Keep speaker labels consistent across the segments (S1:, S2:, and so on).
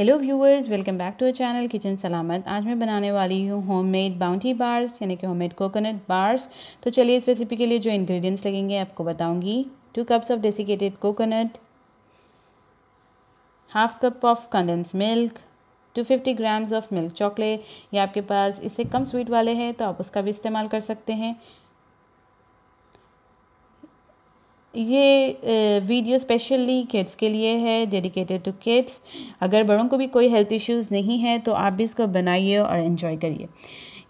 S1: hello viewers welcome back to our channel kitchen सलामत आज मैं बनाने वाली हूँ होममेड बाउंटी बार्स यानी कि होममेड कोकोनट बार्स तो चलिए इस रेसिपी के लिए जो इंग्रेडिएंट्स लगेंगे आपको बताऊंगी two cups of desiccated coconut half cup of condense milk two fifty grams of milk chocolate या आपके पास इससे कम स्वीट वाले हैं तो आप उसका भी इस्तेमाल कर सकते हैं ये वीडियो स्पेशली किड्स के लिए है डेडिकेटेड टू किड्स अगर बड़ों को भी कोई हेल्थ इश्यूज़ नहीं है तो आप भी इसको बनाइए और इन्जॉय करिए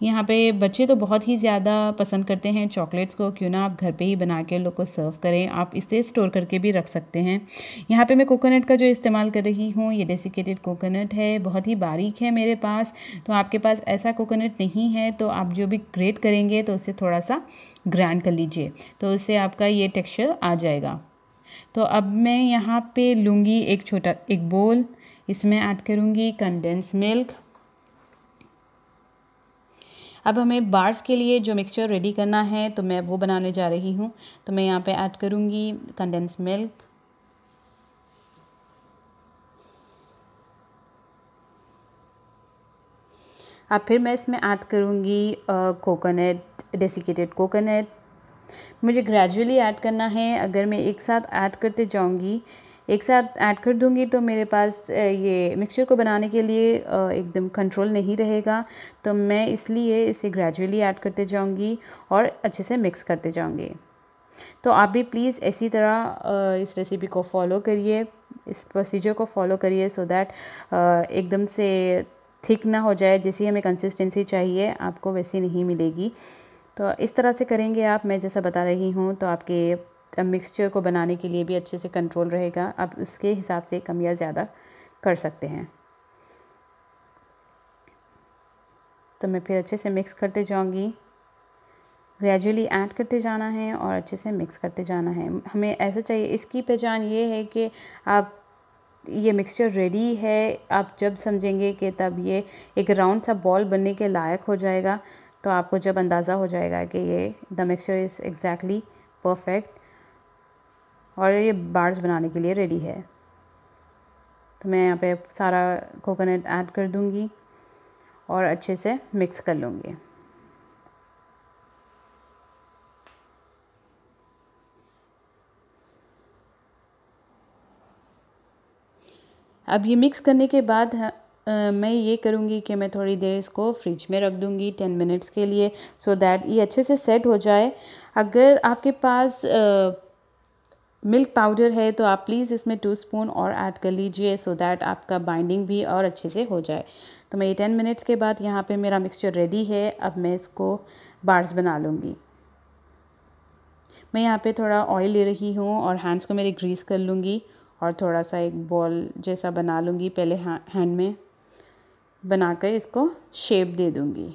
S1: यहाँ पे बच्चे तो बहुत ही ज़्यादा पसंद करते हैं चॉकलेट्स को क्यों ना आप घर पे ही बना के लोग को सर्व करें आप इसे स्टोर करके भी रख सकते हैं यहाँ पे मैं कोकोनट का जो इस्तेमाल कर रही हूँ ये डेसिकेटेड कोकोनट है बहुत ही बारीक है मेरे पास तो आपके पास ऐसा कोकोनट नहीं है तो आप जो भी ग्रेट करेंगे तो उसे थोड़ा सा ग्रैंड कर लीजिए तो उससे आपका ये टेक्स्चर आ जाएगा तो अब मैं यहाँ पर लूँगी एक छोटा एक बोल इसमें ऐड करूँगी कंडेंस मिल्क अब हमें बार्स के लिए जो मिक्सचर रेडी करना है तो मैं वो बनाने जा रही हूँ तो मैं यहाँ पे ऐड करूँगी कंडेंस मिल्क अब फिर मैं इसमें ऐड करूँगी कोकोनट डेसिकेटेड कोकोनट मुझे ग्रेजुअली ऐड करना है अगर मैं एक साथ ऐड करते जाऊँगी एक साथ ऐड कर दूंगी तो मेरे पास ये मिक्सचर को बनाने के लिए एकदम कंट्रोल नहीं रहेगा तो मैं इसलिए इसे ग्रेजुअली ऐड करते जाऊँगी और अच्छे से मिक्स करते जाऊँगी तो आप भी प्लीज़ इसी तरह इस रेसिपी को फॉलो करिए इस प्रोसीजर को फॉलो करिए सो दैट एकदम से थिक ना हो जाए जैसी हमें कंसिस्टेंसी चाहिए आपको वैसी नहीं मिलेगी तो इस तरह से करेंगे आप मैं जैसा बता रही हूँ तो आपके मिक्सचर को बनाने के लिए भी अच्छे से कंट्रोल रहेगा आप उसके हिसाब से कम या ज़्यादा कर सकते हैं तो मैं फिर अच्छे से मिक्स करते जाऊँगी ग्रेजुअली ऐड करते जाना है और अच्छे से मिक्स करते जाना है हमें ऐसा चाहिए इसकी पहचान ये है कि आप ये मिक्सचर रेडी है आप जब समझेंगे कि तब ये एक राउंड सा बॉल बनने के लायक हो जाएगा तो आपको जब अंदाज़ा हो जाएगा कि ये the mixture is exactly perfect और ये बार्स बनाने के लिए रेडी है तो मैं यहाँ पे सारा कोकोनट ऐड कर दूँगी और अच्छे से मिक्स कर लूँगी अब ये मिक्स करने के बाद हाँ, मैं ये करूँगी कि मैं थोड़ी देर इसको फ्रिज में रख दूँगी टेन मिनट्स के लिए सो so दैट ये अच्छे से सेट हो जाए अगर आपके पास आ, मिल्क पाउडर है तो आप प्लीज़ इसमें टू स्पून और ऐड कर लीजिए सो दैट आपका बाइंडिंग भी और अच्छे से हो जाए तो मैं ये टेन मिनट्स के बाद यहाँ पे मेरा मिक्सचर रेडी है अब मैं इसको बार्स बना लूँगी मैं यहाँ पे थोड़ा ऑयल ले रही हूँ और हैंड्स को मेरे ग्रीस कर लूँगी और थोड़ा सा एक बॉल जैसा बना लूँगी पहले हैंड में बना कर इसको शेप दे दूँगी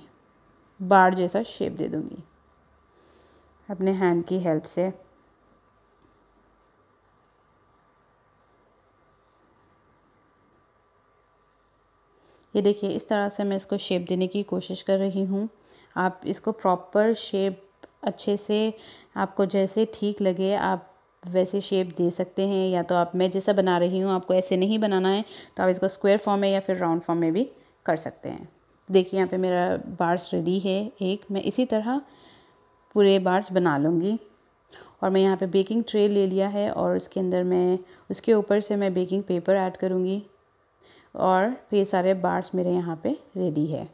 S1: बार जैसा शेप दे दूँगी अपने हैंड की हेल्प से ये देखिए इस तरह से मैं इसको शेप देने की कोशिश कर रही हूँ आप इसको प्रॉपर शेप अच्छे से आपको जैसे ठीक लगे आप वैसे शेप दे सकते हैं या तो आप मैं जैसा बना रही हूँ आपको ऐसे नहीं बनाना है तो आप इसको स्क्वायर फॉर्म में या फिर राउंड फॉर्म में भी कर सकते हैं देखिए यहाँ पे मेरा बार्स रेडी है एक मैं इसी तरह पूरे बार्स बना लूँगी और मैं यहाँ पे बेकिंग ट्रे ले लिया है और उसके अंदर मैं उसके ऊपर से मैं बेकिंग पेपर ऐड करूँगी और फिर सारे बार्स मेरे यहाँ पे रेडी है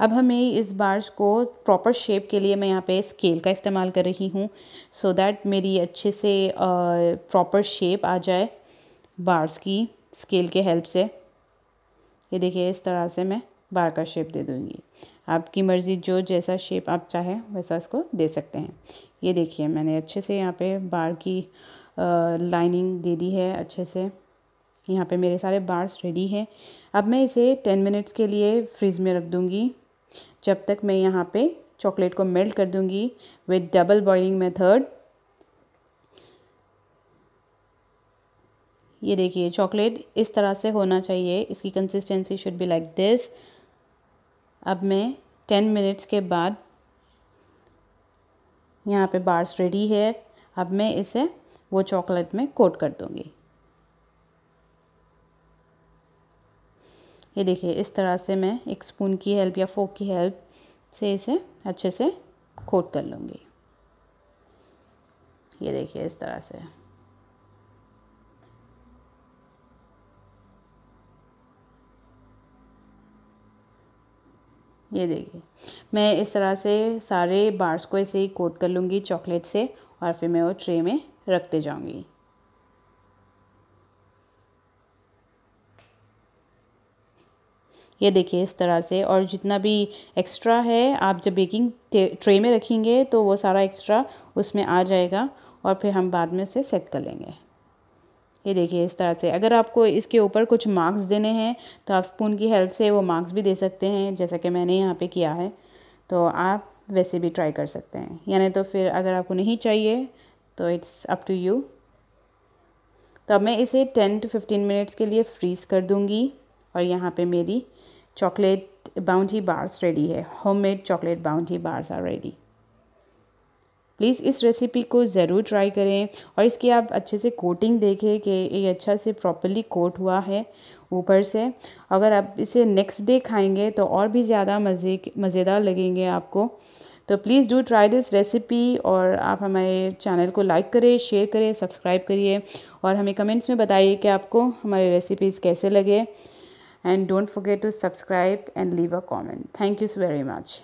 S1: अब हमें इस बार्स को प्रॉपर शेप के लिए मैं यहाँ पे स्केल का इस्तेमाल कर रही हूँ सो दैट मेरी अच्छे से प्रॉपर शेप आ जाए बार्स की स्केल के हेल्प से ये देखिए इस तरह से मैं बार का शेप दे दूँगी आपकी मर्ज़ी जो जैसा शेप आप चाहे वैसा इसको दे सकते हैं ये देखिए मैंने अच्छे से यहाँ पे बार की लाइनिंग दे दी है अच्छे से यहाँ पे मेरे सारे बार्स रेडी हैं अब मैं इसे टेन मिनट्स के लिए फ्रिज में रख दूँगी जब तक मैं यहाँ पे चॉकलेट को मेल्ट कर दूँगी विद डबल बॉइलिंग मेथड ये देखिए चॉकलेट इस तरह से होना चाहिए इसकी consistency should be like this अब मैं टेन मिनट्स के बाद यहाँ पे बार्स रेडी है अब मैं इसे वो चॉकलेट में कोट कर दूँगी ये देखिए इस तरह से मैं एक स्पून की हेल्प या फोक की हेल्प से इसे अच्छे से कोट कर लूँगी ये देखिए इस तरह से ये देखिए मैं इस तरह से सारे बार्स को ऐसे ही कोट कर लूँगी चॉकलेट से और फिर मैं वो ट्रे में रखते जाऊँगी ये देखिए इस तरह से और जितना भी एक्स्ट्रा है आप जब बेकिंग ट्रे में रखेंगे तो वो सारा एक्स्ट्रा उसमें आ जाएगा और फिर हम बाद में उसे सेट कर लेंगे ये देखिए इस तरह से अगर आपको इसके ऊपर कुछ मार्क्स देने हैं तो आप स्पून की हेल्प से वो मार्क्स भी दे सकते हैं जैसा कि मैंने यहाँ पे किया है तो आप वैसे भी ट्राई कर सकते हैं यानी तो फिर अगर आपको नहीं चाहिए तो इट्स अप टू यू तो अब मैं इसे टेन टू फिफ्टीन मिनट्स के लिए फ्रीज़ कर दूँगी और यहाँ पे मेरी चॉकलेट बाउंडी बार्स रेडी है homemade chocolate Bounty bars are ready please इस रेसिपी को ज़रूर ट्राई करें और इसकी आप अच्छे से कोटिंग देखें कि ये अच्छा से प्रॉपरली कोट हुआ है ऊपर से अगर आप इसे नेक्स्ट डे खाएंगे तो और भी ज़्यादा मज़े मज़ेदार लगेंगे आपको तो please do try this recipe और आप हमारे चैनल को लाइक करें शेयर करें सब्सक्राइब करिए और हमें कमेंट्स में बताइए कि आपको हमारे रेसिपीज़ कैसे लगे and don't forget to subscribe and leave a comment thank you very much